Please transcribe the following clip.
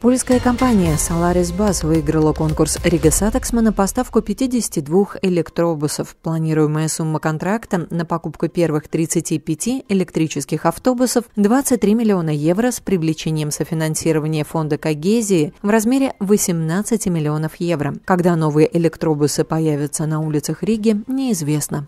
Польская компания Solaris Bus выиграла конкурс Рига Сатексма на поставку 52 электробусов. Планируемая сумма контракта на покупку первых 35 электрических автобусов 23 миллиона евро с привлечением софинансирования фонда Кагезии в размере 18 миллионов евро. Когда новые электробусы появятся на улицах Риги, неизвестно.